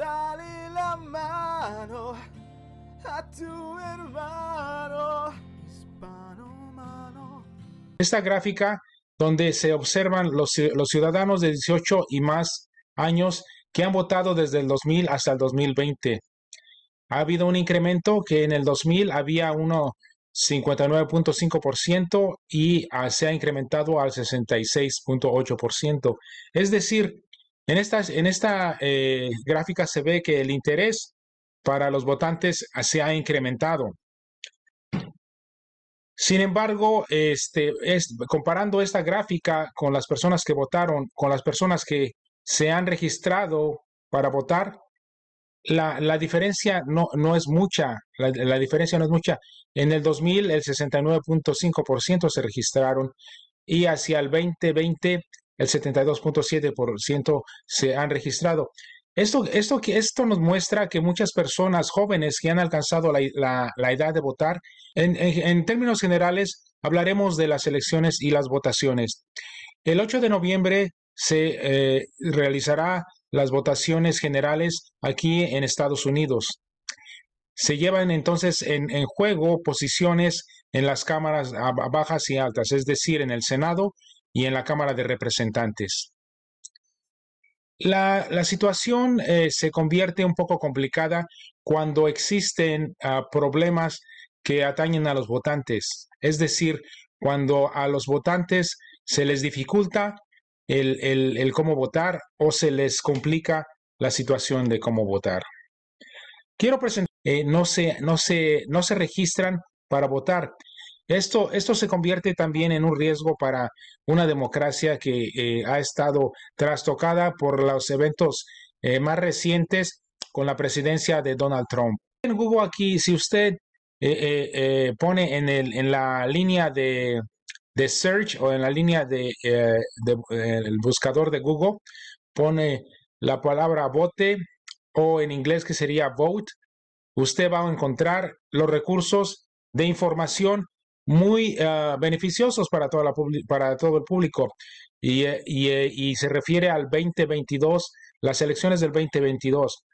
Dale la mano Esta gráfica donde se observan los, los ciudadanos de 18 y más años que han votado desde el 2000 hasta el 2020. Ha habido un incremento que en el 2000 había uno 59.5% y ah, se ha incrementado al 66.8%. Es decir, en, en esta eh, gráfica se ve que el interés para los votantes se ha incrementado. Sin embargo, este, comparando esta gráfica con las personas que votaron, con las personas que se han registrado para votar, la, diferencia no, es mucha. La, la, diferencia no es mucha. En el 2000, el 69.5% se registraron y hacia el 2020 el 72.7% se han registrado. Esto, esto, esto nos muestra que muchas personas jóvenes que han alcanzado la, edad de votar, en, términos generales, hablaremos de las elecciones y las votaciones. El 8 de noviembre se realizarán eh, realizará las votaciones generales aquí en Estados Unidos. Se llevan entonces en, juego posiciones en las cámaras bajas y altas, es decir, en el Senado y en la Cámara de Representantes. La, situación eh, se convierte un poco complicada cuando existen ah, problemas que atañen a los votantes, es decir, cuando a los votantes se les dificulta el, cómo votar o se les complica la situación de cómo votar. Quiero presentar, eh, no, no, se, no se registran para votar esto, esto se convierte también en un riesgo para una democracia que eh, ha estado trastocada por los eventos eh, más recientes con la presidencia de Donald Trump. En Google aquí, si usted eh, pone en, el, en la línea de, de search o en la línea de, buscador de Google, pone la palabra vote o en inglés que sería vote, usted va a encontrar los recursos de información muy ah, beneficiosos para, toda la para todo el público. Y, eh, eh, y, se refiere al 2022, las elecciones del 2022.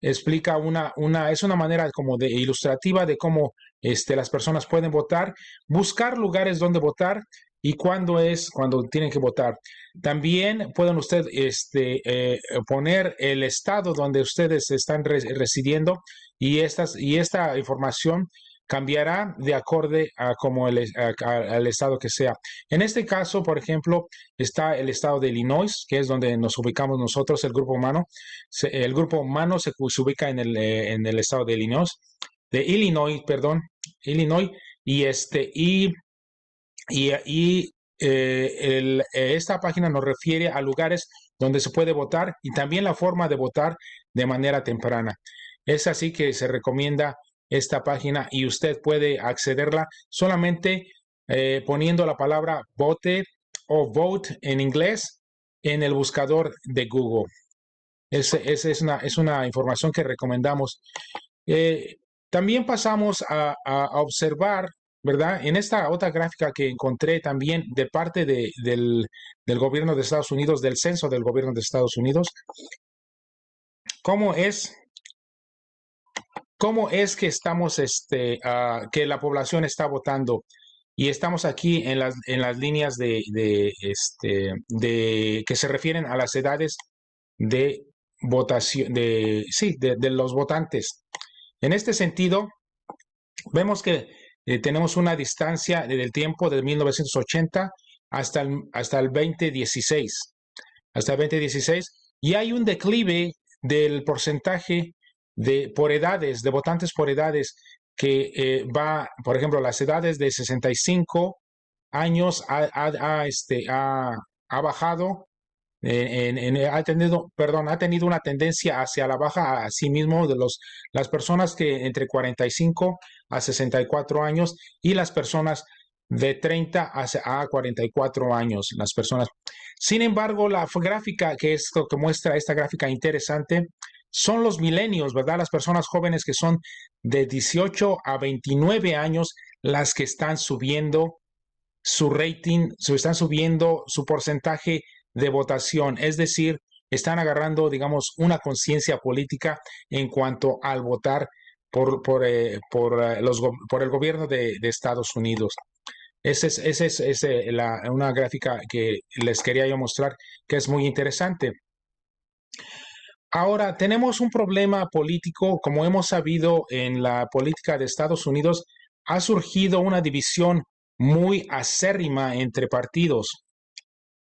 Explica una, una, es una manera como de ilustrativa de cómo este, las personas pueden votar, buscar lugares donde votar y cuándo es cuando tienen que votar. También pueden ustedes este, eh, poner el estado donde ustedes están residiendo y, estas, y esta información cambiará de acorde a como el, al estado que sea. En este caso, por ejemplo, está el estado de Illinois, que es donde nos ubicamos nosotros, el grupo humano. el grupo humano se, ubica eh, en el, estado de Illinois, de Illinois, perdón, Illinois, y este, y, y, y eh, eh, esta página nos refiere a lugares donde se puede votar y también la forma de votar de manera temprana. Es así que se recomienda esta página y usted puede accederla solamente eh, poniendo la palabra vote o vote en inglés en el buscador de Google. Esa es, es, una, información que recomendamos. Eh, también pasamos a, observar, ¿verdad? En esta otra gráfica que encontré también de parte del, del, gobierno de Estados Unidos, del censo del gobierno de Estados Unidos, cómo es cómo es que estamos, este, que la población está votando. Y estamos aquí en las, en las líneas de, este, de, que se refieren a las edades de votación, de, sí, de, los votantes. En este sentido, vemos que eh, tenemos una distancia del tiempo de 1980 hasta el, hasta el 2016, hasta el 2016, y hay un declive del porcentaje de, por edades, de votantes por edades, que eh, va, por ejemplo, las edades de 65 años ha, ha, este, ha bajado, eh, en, en, ha, tenido, perdón, ha tenido una tendencia hacia la baja, sí mismo, de los, las personas que entre 45 a 64 años y las personas de 30 a 44 años las personas. Sin embargo, la gráfica que es lo que muestra esta gráfica interesante son los milenios, ¿verdad? Las personas jóvenes que son de 18 a 29 años las que están subiendo su rating, están subiendo su porcentaje de votación, es decir, están agarrando, digamos, una conciencia política en cuanto al votar por, por, eh, por, eh, los, por el gobierno de, Estados Unidos. Esa es, ese es, una gráfica que les quería yo mostrar que es muy interesante. Ahora, tenemos un problema político, como hemos sabido en la política de Estados Unidos, ha surgido una división muy acérrima entre partidos.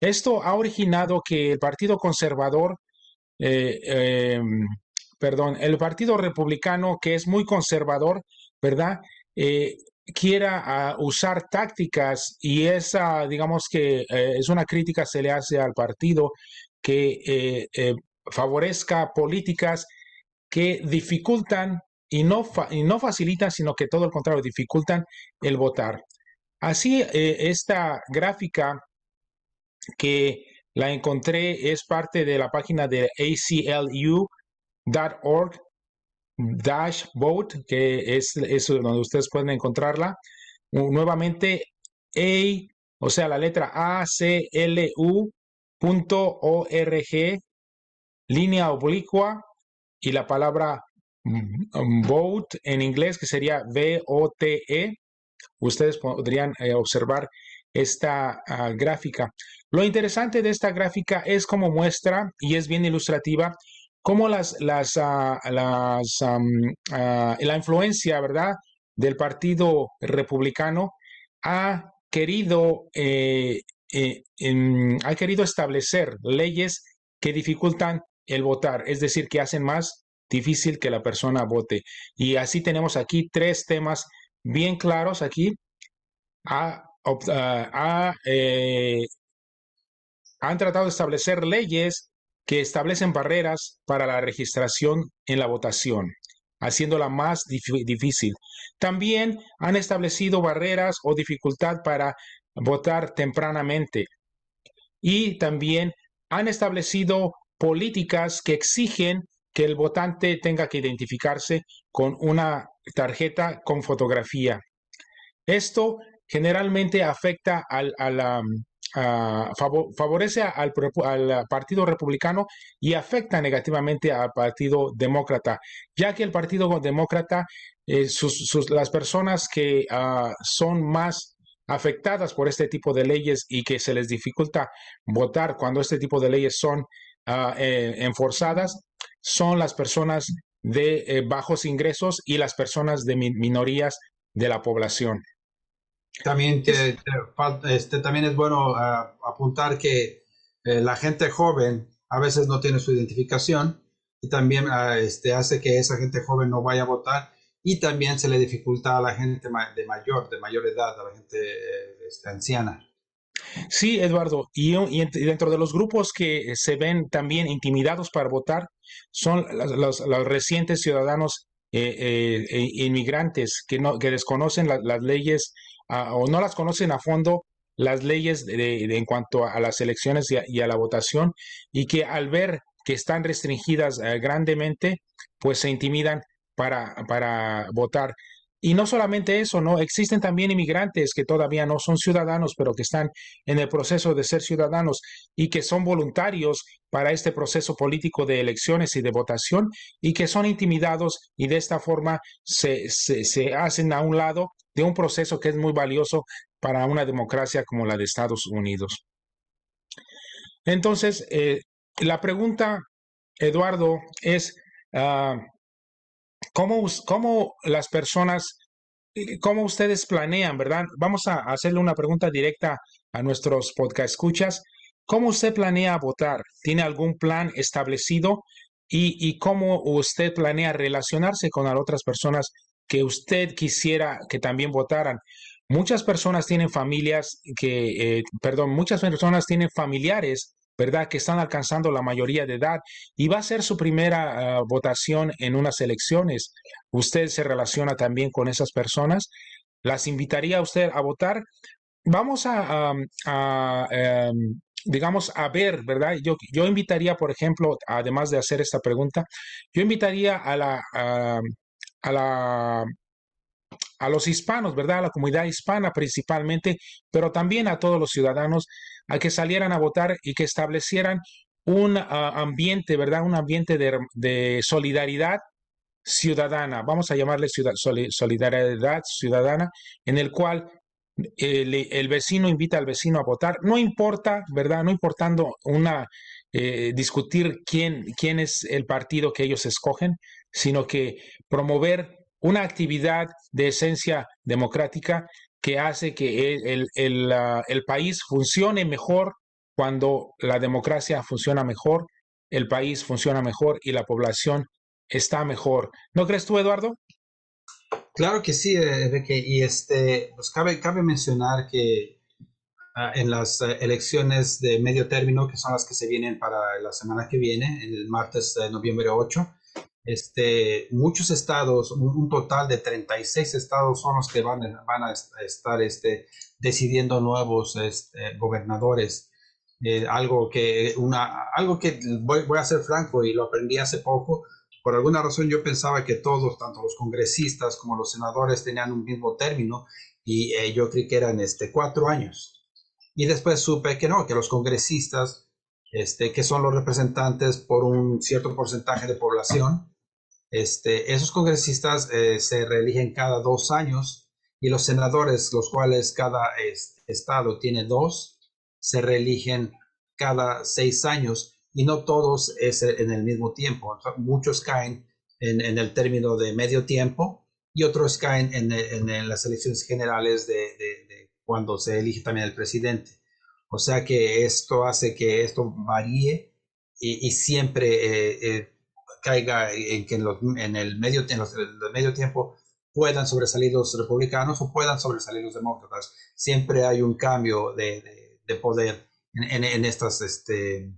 Esto ha originado que el Partido Conservador, eh, em, perdón, el Partido Republicano, que es muy conservador, ¿verdad? Eh, quiera ah, usar tácticas y esa, digamos que eh, es una crítica se le hace al partido que favorezca políticas que dificultan y no, y no facilitan, sino que todo el contrario, dificultan el votar. Así, eh, esta gráfica que la encontré es parte de la página de aclu.org vote, que es, donde ustedes pueden encontrarla. Nuevamente, A, o sea, la letra acluorg línea oblicua y la palabra vote mm, mm, en inglés, que sería vote. o t e Ustedes podrían eh, observar esta ah, gráfica. Lo interesante de esta gráfica es como muestra y es bien ilustrativa cómo las, las, ah, las ah, la influencia, ¿verdad?, del Partido Republicano ha querido, eh, eh, em, ha querido establecer leyes que dificultan el votar, es decir, que hacen más difícil que la persona vote. Y así tenemos aquí tres temas bien claros aquí eh, han tratado de establecer leyes que establecen barreras para la registración en la votación, haciéndola más difícil. También han establecido barreras o dificultad para votar tempranamente. Y también han establecido políticas que exigen que el votante tenga que identificarse con una tarjeta con fotografía. Esto generalmente afecta al, mm, favorece al, Partido Republicano y afecta negativamente al Partido Demócrata, ya que el Partido Demócrata, eh, las personas que ah, son más afectadas por este tipo de leyes y que se les dificulta votar cuando este tipo de leyes son Ah, eh, enforzadas son las personas de eh, bajos ingresos y las personas de minorías de la población. También, este, también es bueno ah, apuntar que eh, la gente joven a veces no tiene su identificación y también ah, este, hace que esa gente joven no vaya a votar y también se le dificulta a la gente de mayor, de mayor edad, a la gente este, anciana. Sí, Eduardo, y, dentro de los grupos que se ven también intimidados para votar son los, los, recientes ciudadanos eh, eh, e inmigrantes que, no, que desconocen las leyes ah, o no las conocen a fondo las leyes de, en cuanto a, las elecciones y a, la votación y que al ver que están restringidas eh, grandemente, pues se intimidan para, para votar. Y no solamente eso, ¿no? Existen también inmigrantes que todavía no son ciudadanos, pero que están en el proceso de ser ciudadanos y que son voluntarios para este proceso político de elecciones y de votación y que son intimidados y de esta forma se, se, hacen a un lado de un proceso que es muy valioso para una democracia como la de Estados Unidos. Entonces, eh, la pregunta, Eduardo, es... Ah, ¿Cómo, las personas, cómo ustedes planean, verdad? Vamos a hacerle una pregunta directa a nuestros podcast escuchas. ¿Cómo usted planea votar? ¿Tiene algún plan establecido? ¿Y, y cómo usted planea relacionarse con las otras personas que usted quisiera que también votaran? Muchas personas tienen familias que, eh, perdón, muchas personas tienen familiares ¿verdad? Que están alcanzando la mayoría de edad y va a ser su primera ah, votación en unas elecciones. Usted se relaciona también con esas personas. Las invitaría a usted a votar. Vamos a, em, digamos, a ver, ¿verdad? Yo, yo invitaría, por ejemplo, además de hacer esta pregunta, yo invitaría a la, a la a los hispanos, ¿verdad? A la comunidad hispana principalmente, pero también a todos los ciudadanos a que salieran a votar y que establecieran un ah, ambiente, ¿verdad? Un ambiente de, solidaridad ciudadana, vamos a llamarle solidaridad ciudadana, en el cual eh, el, vecino invita al vecino a votar, no importa, ¿verdad? No importando una, eh, discutir quién, quién es el partido que ellos escogen, sino que promover una actividad de esencia democrática que hace que el, país funcione mejor cuando la democracia funciona mejor, el país funciona mejor y la población está mejor. ¿No crees tú, Eduardo? Claro que sí, eh, Enrique. Y este, pues, cabe, mencionar que ah, en las eh, elecciones de medio término, que son las que se vienen para la semana que viene, el martes de noviembre 8, este, muchos estados, un, total de 36 estados son los que van, a estar este, decidiendo nuevos este, gobernadores. Eh, algo que, una, algo que voy, a ser franco y lo aprendí hace poco. Por alguna razón yo pensaba que todos, tanto los congresistas como los senadores, tenían un mismo término y eh, yo creí que eran este, cuatro años. Y después supe que no, que los congresistas, este, que son los representantes por un cierto porcentaje de población, este, esos congresistas eh, se reeligen cada dos años y los senadores, los cuales cada este, estado tiene dos, se reeligen cada seis años y no todos es en el mismo tiempo. Muchos caen en, el término de medio tiempo y otros caen en, las elecciones generales de, cuando se elige también el presidente. O sea que esto hace que esto varíe y, siempre eh, eh, caiga en que en, el medio, en el medio tiempo puedan sobresalir los republicanos o puedan sobresalir los demócratas. Siempre hay un cambio de, poder en, estas este,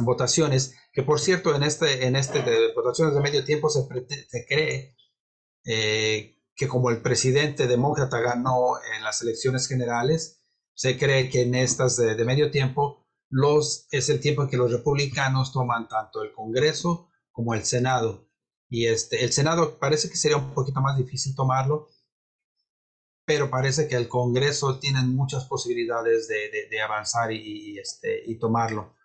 votaciones, que por cierto, en este, en este votaciones de medio tiempo se, cree eh, que como el presidente demócrata ganó en las elecciones generales, se cree que en estas de, medio tiempo los, es el tiempo en que los republicanos toman tanto el Congreso como el Senado. Y este, el Senado parece que sería un poquito más difícil tomarlo, pero parece que el Congreso tiene muchas posibilidades de, avanzar y, este, y tomarlo.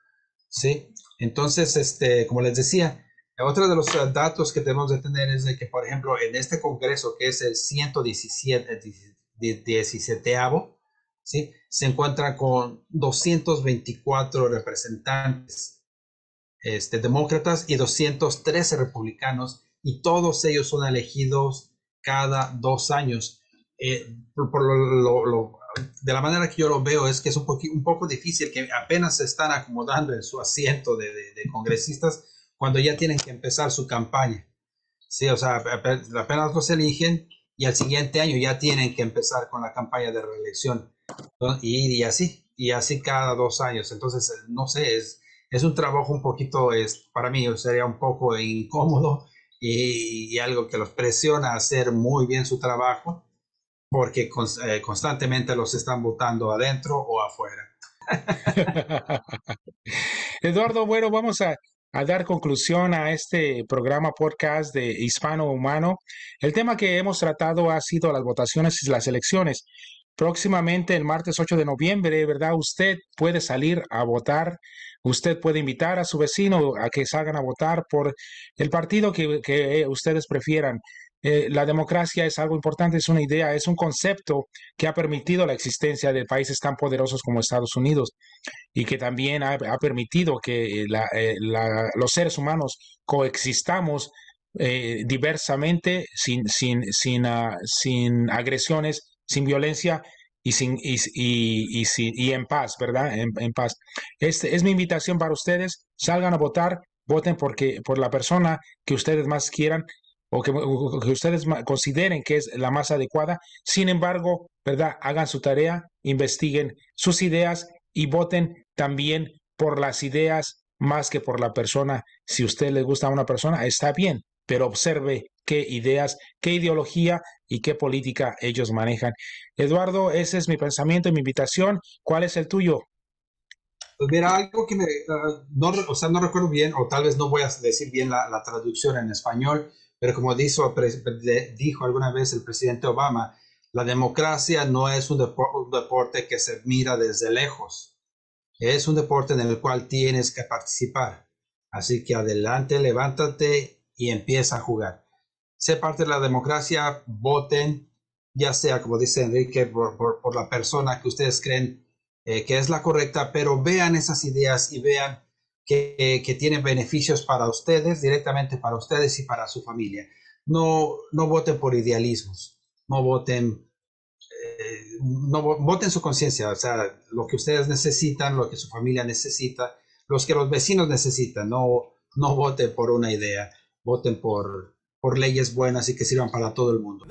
¿sí? Entonces, este, como les decía, otro de los datos que tenemos de tener es de que, por ejemplo, en este Congreso, que es el 117, 17, ¿sí? se encuentra con 224 representantes este, demócratas y 213 republicanos, y todos ellos son elegidos cada dos años. Eh, de la manera que yo lo veo es que es un, poco difícil que apenas se están acomodando en su asiento de, congresistas cuando ya tienen que empezar su campaña. Sí, o sea, apenas los eligen y al siguiente año ya tienen que empezar con la campaña de reelección. Y, y así, y así cada dos años. Entonces, no sé, es, es un trabajo un poquito, es, para mí sería un poco incómodo y, algo que los presiona a hacer muy bien su trabajo porque eh, constantemente los están votando adentro o afuera. Eduardo, bueno, vamos a, a dar conclusión a este programa podcast de Hispano Humano. El tema que hemos tratado ha sido las votaciones y las elecciones, próximamente el martes 8 de noviembre, ¿verdad? Usted puede salir a votar, usted puede invitar a su vecino a que salgan a votar por el partido que, ustedes prefieran. Eh, la democracia es algo importante, es una idea, es un concepto que ha permitido la existencia de países tan poderosos como Estados Unidos y que también ha, permitido que eh, eh, los seres humanos coexistamos diversamente, sin, sin, sin, ah, sin agresiones sin violencia y, sin, y, y, en paz, ¿verdad? En, paz. Este, es mi invitación para ustedes, salgan a votar, voten porque, por la persona que ustedes más quieran o que, que ustedes consideren que es la más adecuada. Sin embargo, ¿verdad? Hagan su tarea, investiguen sus ideas y voten también por las ideas más que por la persona. Si usted le gusta a una persona, está bien, pero observe qué ideas, qué ideología y qué política ellos manejan. Eduardo, ese es mi pensamiento y mi invitación. ¿Cuál es el tuyo? Pues mira, algo que me, ah, no, o sea, no recuerdo bien, o tal vez no voy a decir bien la, traducción en español, pero como dijo, dijo alguna vez el presidente Obama, la democracia no es un, deporte que se mira desde lejos, es un deporte en el cual tienes que participar. Así que adelante, levántate y empieza a jugar. Sé parte de la democracia, voten, ya sea, como dice Enrique, por, la persona que ustedes creen eh, que es la correcta, pero vean esas ideas y vean eh, que, tienen beneficios para ustedes, directamente para ustedes y para su familia. No, no voten por idealismos, no voten, eh, no voten su conciencia, o sea, lo que ustedes necesitan, lo que su familia necesita, los que los vecinos necesitan, no, no voten por una idea, voten por, por leyes buenas y que sirvan para todo el mundo.